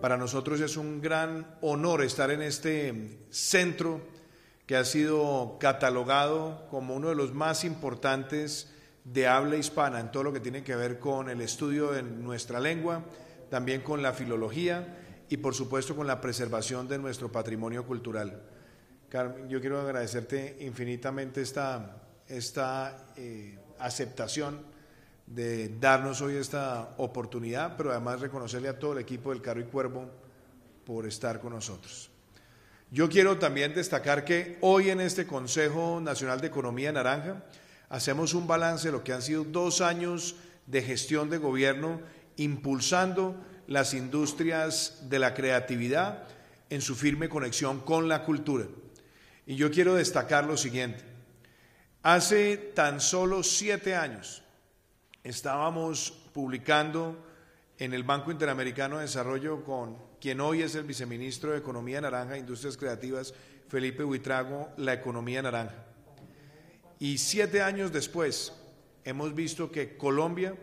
Para nosotros es un gran honor estar en este centro que ha sido catalogado como uno de los más importantes de habla hispana en todo lo que tiene que ver con el estudio de nuestra lengua, también con la filología y por supuesto con la preservación de nuestro patrimonio cultural. Carmen, yo quiero agradecerte infinitamente esta, eh, aceptación de darnos hoy esta oportunidad, pero además reconocerle a todo el equipo del Carro y Cuervo por estar con nosotros. Yo quiero también destacar que hoy en este Consejo Nacional de Economía Naranja hacemos un balance de lo que han sido dos años de gestión de gobierno impulsando las industrias de la creatividad en su firme conexión con la cultura. Y yo quiero destacar lo siguiente. Hace tan solo siete años estábamos publicando en el Banco Interamericano de Desarrollo con quien hoy es el viceministro de Economía Naranja e Industrias Creativas, Felipe Huitrago, la economía naranja. Y siete años después hemos visto que Colombia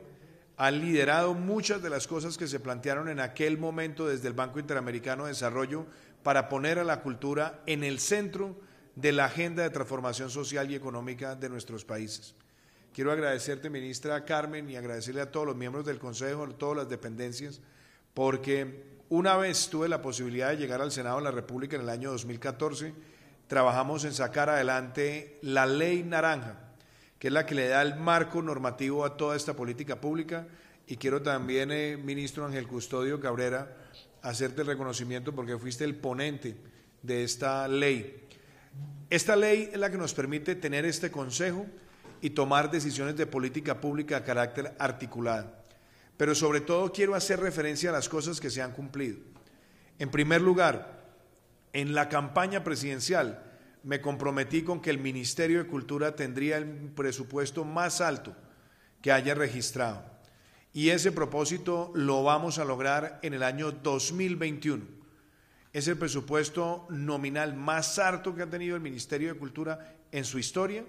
ha liderado muchas de las cosas que se plantearon en aquel momento desde el Banco Interamericano de Desarrollo para poner a la cultura en el centro de la agenda de transformación social y económica de nuestros países. Quiero agradecerte, ministra Carmen, y agradecerle a todos los miembros del Consejo, a todas las dependencias, porque una vez tuve la posibilidad de llegar al Senado de la República en el año 2014, trabajamos en sacar adelante la ley naranja que es la que le da el marco normativo a toda esta política pública. Y quiero también, eh, ministro Ángel Custodio Cabrera, hacerte el reconocimiento porque fuiste el ponente de esta ley. Esta ley es la que nos permite tener este Consejo y tomar decisiones de política pública a carácter articulado. Pero sobre todo quiero hacer referencia a las cosas que se han cumplido. En primer lugar, en la campaña presidencial, me comprometí con que el Ministerio de Cultura tendría el presupuesto más alto que haya registrado. Y ese propósito lo vamos a lograr en el año 2021. Es el presupuesto nominal más alto que ha tenido el Ministerio de Cultura en su historia,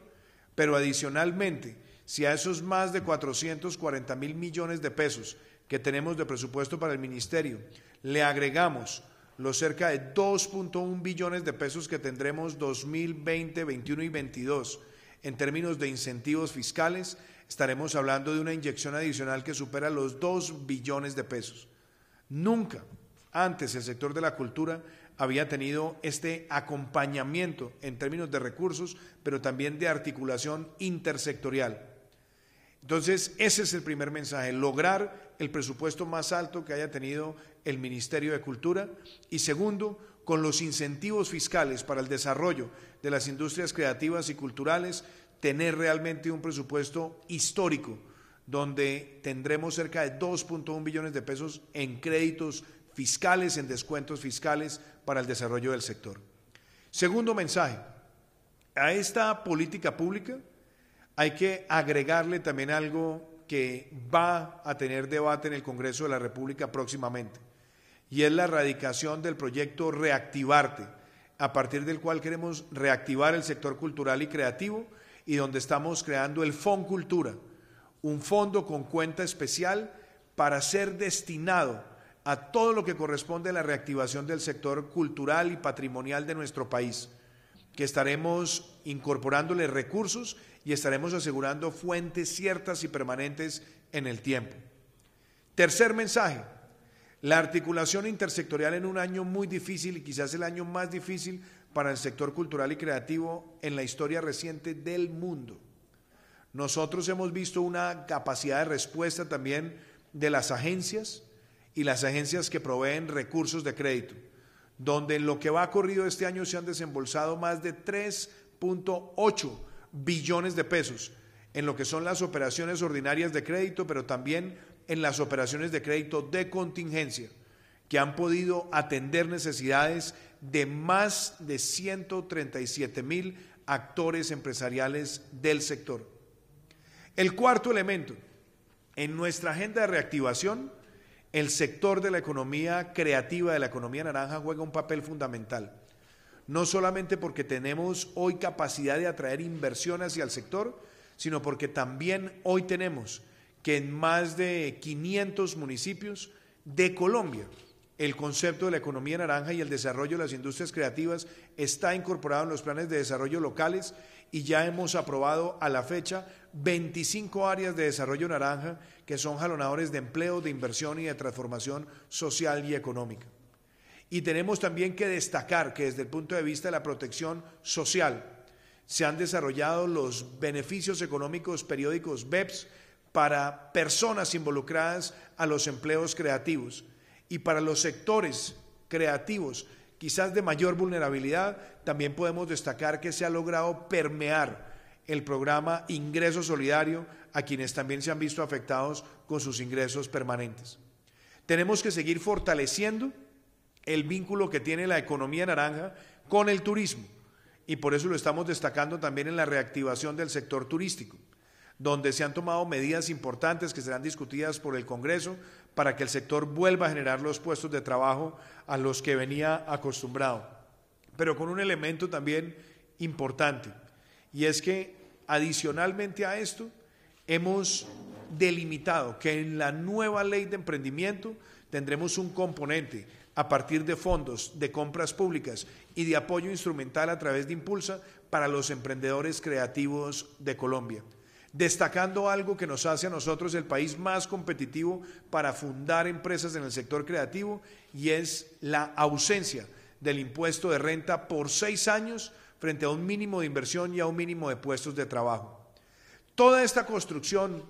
pero adicionalmente, si a esos más de 440 mil millones de pesos que tenemos de presupuesto para el Ministerio le agregamos los cerca de 2.1 billones de pesos que tendremos 2020, 21 y 22 en términos de incentivos fiscales, estaremos hablando de una inyección adicional que supera los 2 billones de pesos. Nunca antes el sector de la cultura había tenido este acompañamiento en términos de recursos, pero también de articulación intersectorial. Entonces, ese es el primer mensaje, lograr el presupuesto más alto que haya tenido el Ministerio de Cultura y segundo, con los incentivos fiscales para el desarrollo de las industrias creativas y culturales, tener realmente un presupuesto histórico donde tendremos cerca de 2.1 billones de pesos en créditos fiscales, en descuentos fiscales para el desarrollo del sector. Segundo mensaje, a esta política pública hay que agregarle también algo que va a tener debate en el Congreso de la República próximamente, y es la erradicación del proyecto Reactivarte, a partir del cual queremos reactivar el sector cultural y creativo y donde estamos creando el Fond Cultura, un fondo con cuenta especial para ser destinado a todo lo que corresponde a la reactivación del sector cultural y patrimonial de nuestro país, que estaremos incorporándole recursos y estaremos asegurando fuentes ciertas y permanentes en el tiempo. Tercer mensaje, la articulación intersectorial en un año muy difícil y quizás el año más difícil para el sector cultural y creativo en la historia reciente del mundo. Nosotros hemos visto una capacidad de respuesta también de las agencias y las agencias que proveen recursos de crédito, donde en lo que va corrido este año se han desembolsado más de 3.8 billones de pesos en lo que son las operaciones ordinarias de crédito, pero también en las operaciones de crédito de contingencia, que han podido atender necesidades de más de 137 mil actores empresariales del sector. El cuarto elemento, en nuestra agenda de reactivación, el sector de la economía creativa, de la economía naranja, juega un papel fundamental no solamente porque tenemos hoy capacidad de atraer inversión hacia el sector, sino porque también hoy tenemos que en más de 500 municipios de Colombia el concepto de la economía naranja y el desarrollo de las industrias creativas está incorporado en los planes de desarrollo locales y ya hemos aprobado a la fecha 25 áreas de desarrollo naranja que son jalonadores de empleo, de inversión y de transformación social y económica. Y tenemos también que destacar que desde el punto de vista de la protección social se han desarrollado los beneficios económicos periódicos BEPS para personas involucradas a los empleos creativos y para los sectores creativos quizás de mayor vulnerabilidad, también podemos destacar que se ha logrado permear el programa Ingreso Solidario a quienes también se han visto afectados con sus ingresos permanentes. Tenemos que seguir fortaleciendo el vínculo que tiene la economía naranja con el turismo. Y por eso lo estamos destacando también en la reactivación del sector turístico, donde se han tomado medidas importantes que serán discutidas por el Congreso para que el sector vuelva a generar los puestos de trabajo a los que venía acostumbrado. Pero con un elemento también importante, y es que adicionalmente a esto, hemos delimitado que en la nueva ley de emprendimiento tendremos un componente a partir de fondos de compras públicas y de apoyo instrumental a través de Impulsa para los emprendedores creativos de Colombia, destacando algo que nos hace a nosotros el país más competitivo para fundar empresas en el sector creativo y es la ausencia del impuesto de renta por seis años frente a un mínimo de inversión y a un mínimo de puestos de trabajo. Toda esta construcción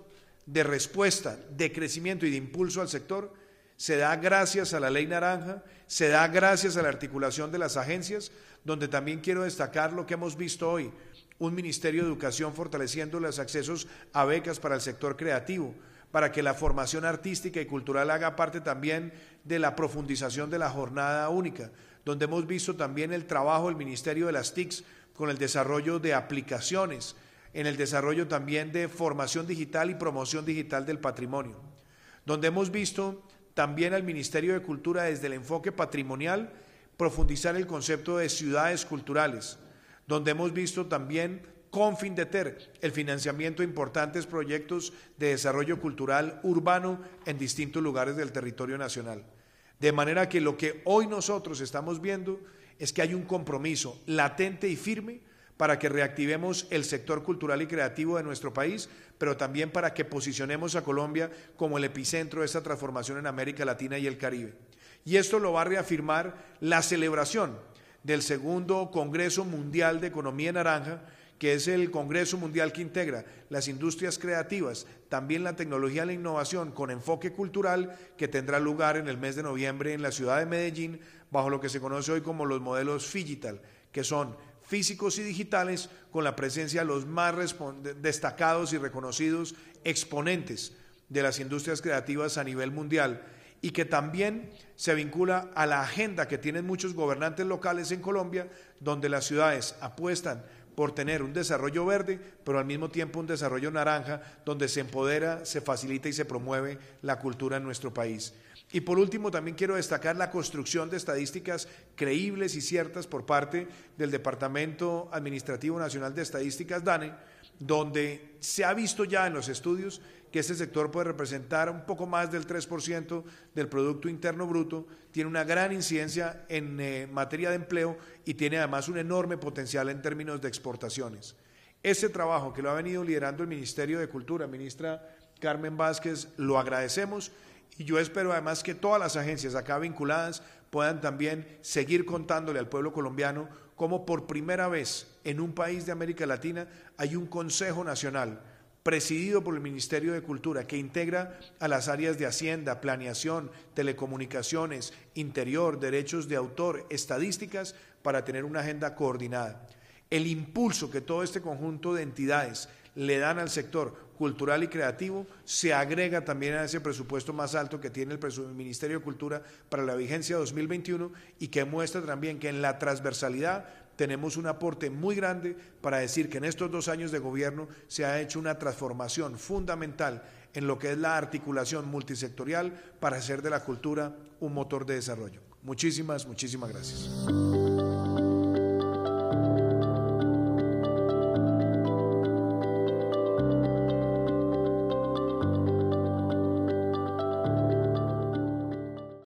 de respuesta, de crecimiento y de impulso al sector se da gracias a la ley naranja, se da gracias a la articulación de las agencias, donde también quiero destacar lo que hemos visto hoy, un Ministerio de Educación fortaleciendo los accesos a becas para el sector creativo, para que la formación artística y cultural haga parte también de la profundización de la jornada única, donde hemos visto también el trabajo del Ministerio de las TICs con el desarrollo de aplicaciones, en el desarrollo también de formación digital y promoción digital del patrimonio, donde hemos visto también al Ministerio de Cultura desde el enfoque patrimonial, profundizar el concepto de ciudades culturales, donde hemos visto también con fin de ter el financiamiento de importantes proyectos de desarrollo cultural urbano en distintos lugares del territorio nacional. De manera que lo que hoy nosotros estamos viendo es que hay un compromiso latente y firme para que reactivemos el sector cultural y creativo de nuestro país, pero también para que posicionemos a Colombia como el epicentro de esta transformación en América Latina y el Caribe. Y esto lo va a reafirmar la celebración del segundo Congreso Mundial de Economía Naranja, que es el Congreso Mundial que integra las industrias creativas, también la tecnología y la innovación con enfoque cultural, que tendrá lugar en el mes de noviembre en la ciudad de Medellín, bajo lo que se conoce hoy como los modelos Figital, que son físicos y digitales con la presencia de los más destacados y reconocidos exponentes de las industrias creativas a nivel mundial y que también se vincula a la agenda que tienen muchos gobernantes locales en Colombia, donde las ciudades apuestan por tener un desarrollo verde, pero al mismo tiempo un desarrollo naranja, donde se empodera, se facilita y se promueve la cultura en nuestro país. Y por último, también quiero destacar la construcción de estadísticas creíbles y ciertas por parte del Departamento Administrativo Nacional de Estadísticas, DANE, donde se ha visto ya en los estudios que este sector puede representar un poco más del 3% del Producto Interno Bruto, tiene una gran incidencia en eh, materia de empleo y tiene además un enorme potencial en términos de exportaciones. Ese trabajo que lo ha venido liderando el Ministerio de Cultura, ministra Carmen Vázquez, lo agradecemos y yo espero además que todas las agencias acá vinculadas puedan también seguir contándole al pueblo colombiano cómo por primera vez en un país de América Latina hay un Consejo Nacional presidido por el Ministerio de Cultura, que integra a las áreas de Hacienda, Planeación, Telecomunicaciones, Interior, Derechos de Autor, Estadísticas, para tener una agenda coordinada. El impulso que todo este conjunto de entidades le dan al sector cultural y creativo, se agrega también a ese presupuesto más alto que tiene el Ministerio de Cultura para la vigencia 2021 y que muestra también que en la transversalidad tenemos un aporte muy grande para decir que en estos dos años de gobierno se ha hecho una transformación fundamental en lo que es la articulación multisectorial para hacer de la cultura un motor de desarrollo. Muchísimas, muchísimas gracias.